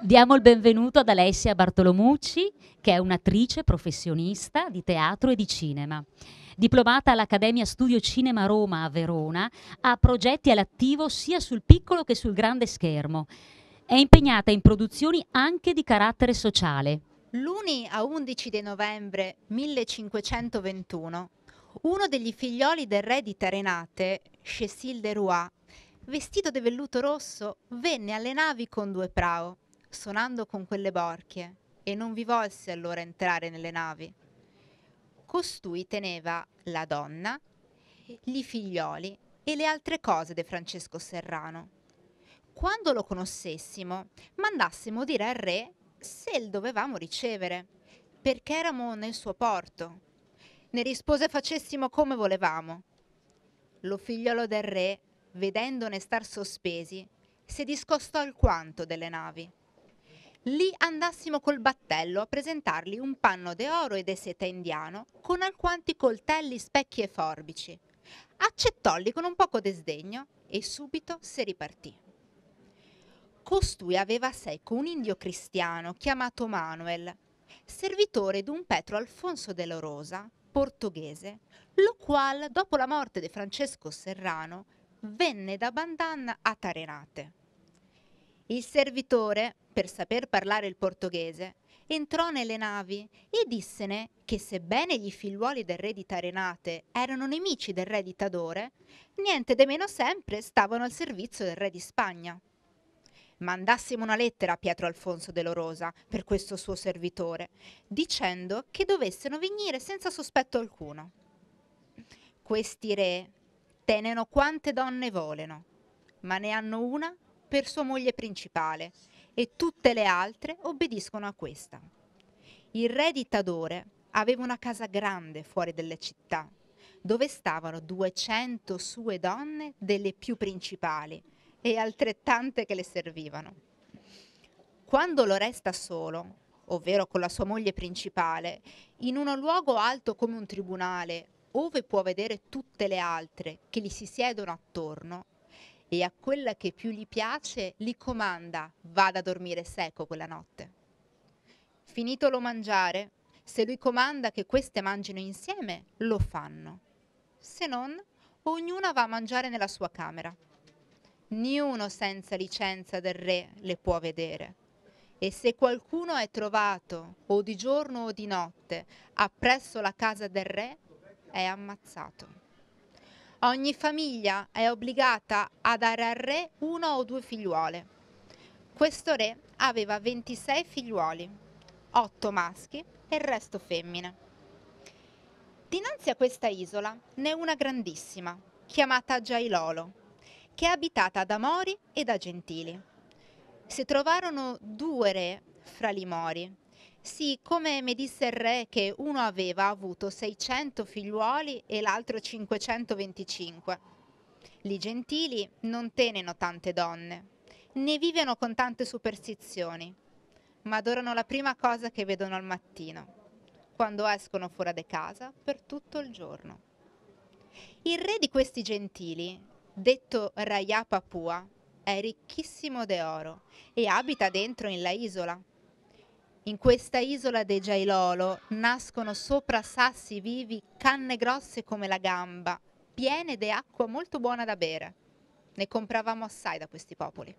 Diamo il benvenuto ad Alessia Bartolomucci, che è un'attrice professionista di teatro e di cinema. Diplomata all'Accademia Studio Cinema Roma a Verona, ha progetti all'attivo sia sul piccolo che sul grande schermo. È impegnata in produzioni anche di carattere sociale. L'1 a 11 novembre 1521, uno degli figlioli del re di Terenate, Cécile de Roy, vestito di velluto rosso, venne alle navi con due prao sonando con quelle borchie, e non vi volse allora entrare nelle navi. Costui teneva la donna, gli figlioli e le altre cose de Francesco Serrano. Quando lo conoscessimo, mandassimo dire al re se il dovevamo ricevere, perché eravamo nel suo porto. Ne rispose facessimo come volevamo. Lo figliolo del re, vedendone star sospesi, si discostò alquanto delle navi Lì andassimo col battello a presentargli un panno d'oro e de seta indiano con alquanti coltelli, specchi e forbici. Accettolli con un poco de sdegno e subito se ripartì. Costui aveva a secco un indio cristiano chiamato Manuel, servitore d'un Petro Alfonso de dell'Orosa, portoghese, lo qual, dopo la morte di Francesco Serrano, venne da Bandan a Tarenate. Il servitore, per saper parlare il portoghese, entrò nelle navi e dissene che sebbene gli figliuoli del re di Tarenate erano nemici del re di Tadore, niente de meno sempre stavano al servizio del re di Spagna. Mandassimo una lettera a Pietro Alfonso de Lorosa per questo suo servitore, dicendo che dovessero venire senza sospetto alcuno. Questi re teneno quante donne voleno, ma ne hanno una per sua moglie principale e tutte le altre obbediscono a questa. Il re di Tadore aveva una casa grande fuori delle città, dove stavano 200 sue donne delle più principali e altrettante che le servivano. Quando lo resta solo, ovvero con la sua moglie principale, in uno luogo alto come un tribunale, ove può vedere tutte le altre che gli si siedono attorno, e a quella che più gli piace li comanda vada a dormire seco quella notte. Finitolo mangiare, se lui comanda che queste mangino insieme, lo fanno. Se non, ognuna va a mangiare nella sua camera. Niuno senza licenza del re le può vedere. E se qualcuno è trovato, o di giorno o di notte, appresso la casa del re, è ammazzato. Ogni famiglia è obbligata a dare al re una o due figliuole. Questo re aveva 26 figliuoli, 8 maschi e il resto femmine. Dinanzi a questa isola ne è una grandissima, chiamata Giailolo, che è abitata da Mori e da Gentili. Si trovarono due re fra i Mori, sì, come mi disse il re che uno aveva avuto 600 figliuoli e l'altro 525. Li gentili non teneno tante donne, né vivono con tante superstizioni, ma adorano la prima cosa che vedono al mattino, quando escono fuori di casa per tutto il giorno. Il re di questi gentili, detto Rayapapua, è ricchissimo d'oro e abita dentro in la isola in questa isola dei Giailolo nascono sopra sassi vivi canne grosse come la gamba, piene di acqua molto buona da bere. Ne compravamo assai da questi popoli.